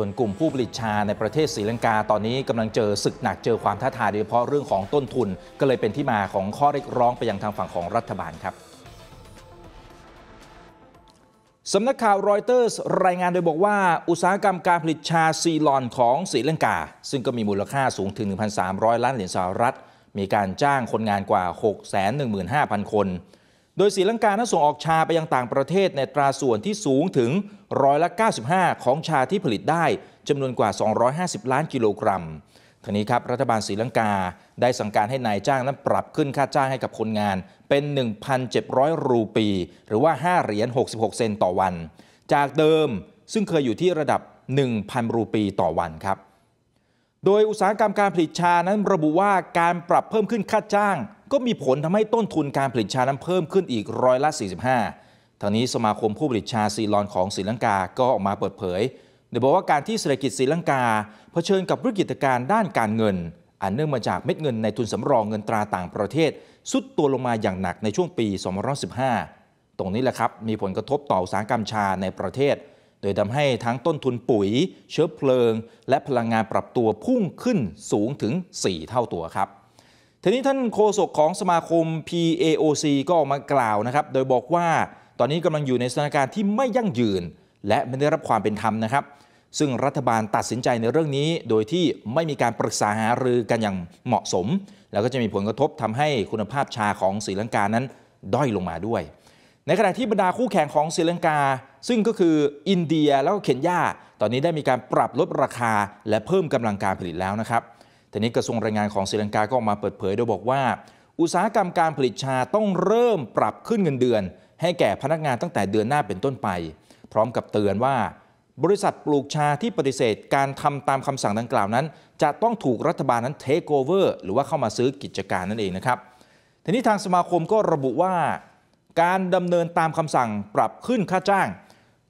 ส่วนกลุ่มผู้ผลิตชาในประเทศศรีลังกา ตอนนี้กำลังเจอศึกหนักเจอความท้าทายโดยเฉพาะเรื่องของต้นทุน ก็เลยเป็นที่มาของข้อเรียกร้องไปยังทางฝั่งของรัฐบาลครับ สำนักข่าวรอยเตอร์สรายงานโดยบอกว่าอุตสาหกรรมการผลิตชาซีลอนของศรีลังกา ซึ่งก็มีมูลค่าสูงถึง 1,300 ล้านเหรียญสหรัฐ มีการจ้างคนงานกว่า615,000 คนโดยสีลังกา นั้นส่งออกชาไปยังต่างประเทศในตราส่วนที่สูงถึงร้อยละ95ของชาที่ผลิตได้จำนวนกว่า 250 ล้านกิโลกรัมทีนี้ครับ รัฐบาลศรีลังกาได้สั่งการให้นายจ้างนั้นปรับขึ้นค่าจ้างให้กับคนงานเป็น 1,700 รูปีหรือว่า 5เหรียญ66 เซนต่อวัน จากเดิมซึ่งเคยอยู่ที่ระดับ 1,000 รูปีต่อวันครับ โดยอุตสาหกรรมการผลิตชานั้นระบุว่าการปรับเพิ่มขึ้นค่าจ้างก็มีผลทำให้ต้นทุนการผลิตชานั้นเพิ่มขึ้นอีกร้อยละ 45 ทางนี้สมาคมผู้ผลิตชาซีลอนของศรีลังกา ก็ออกมาเปิดเผย โดยบอกว่าการที่เศรษฐกิจศรีลังกา เผชิญกับวิกฤตการด้านการเงิน อันเนื่องมาจากเม็ดเงินในทุนสำรองเงินตราต่างประเทศสุดตัวลงมาอย่างหนักในช่วงปี 2015 ตรงนี้แหละครับมีผลกระทบต่ออุตสาหกรรมชาในประเทศ โดยทำให้ทั้งต้นทุนปุ๋ย เชื้อเพลิง และพลังงานปรับตัวพุ่งขึ้นสูงถึง4เท่าตัวครับทีนี้ท่านโฆษกของสมาคม PAOC ก็ออกมากล่าวนะครับ โดยบอกว่า ตอนนี้กำลังอยู่ในสถานการณ์ที่ไม่ยั่งยืน และไม่ได้รับความเป็นธรรมนะครับ ซึ่งรัฐบาลตัดสินใจในเรื่องนี้ โดยที่ไม่มีการปรึกษาหารือกันอย่างเหมาะสม แล้วก็จะมีผลกระทบทำให้คุณภาพชาของศรีลังกานั้นด้อยลงมาด้วย ในขณะที่บรรดาคู่แข่งของศรีลังกา ซึ่งก็คืออินเดียแล้วก็เคนยาตอนนี้ได้มีการปรับลดราคาและเพิ่มกำลังการผลิตแล้วนะครับทีนี้กระทรวงแรงงานของศรีลังกาก็ออกมาเปิดเผยโดยบอกว่า อุตสาหกรรมการผลิตชาต้องเริ่มปรับขึ้นเงินเดือน ให้แก่พนักงานตั้งแต่เดือนหน้าเป็นต้นไป พร้อมกับเตือนว่า บริษัทปลูกชาที่ปฏิเสธการทำตามคำสั่งดังกล่าวนั้น จะต้องถูกรัฐบาลนั้นเทคโอเวอร์หรือว่าเข้ามาซื้อกิจการนั่นเองนะครับทีนี้ทางสมาคมก็ระบุว่า การดำเนินตามคำสั่งปรับขึ้นค่าจ้าง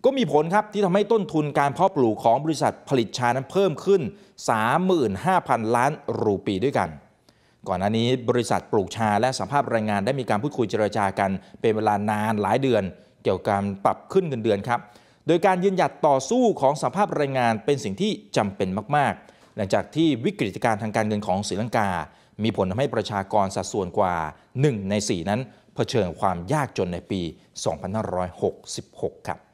ก็มีผลครับที่ทำให้ต้นทุนการเพาะปลูกของบริษัทผลิตชานั้นเพิ่มขึ้น 35,000 ล้านรูปีด้วยกัน ก่อนหน้านี้บริษัทปลูกชาและสัมภาพแรงงานได้มีการพูดคุยเจรจากัน เป็นเวลานานหลายเดือน เกี่ยวกับการปรับขึ้นเงินเดือนครับ โดยการยืนหยัดต่อสู้ของสัมภาพแรงงานเป็นสิ่งที่จำเป็นมากๆ หลังจากที่วิกฤตการทางการเงินของศรีลังกา มีผลทำให้ประชากรสัดส่วนกว่า1 ใน4 นั้น เผชิญความยากจนในปี 2566 ครับ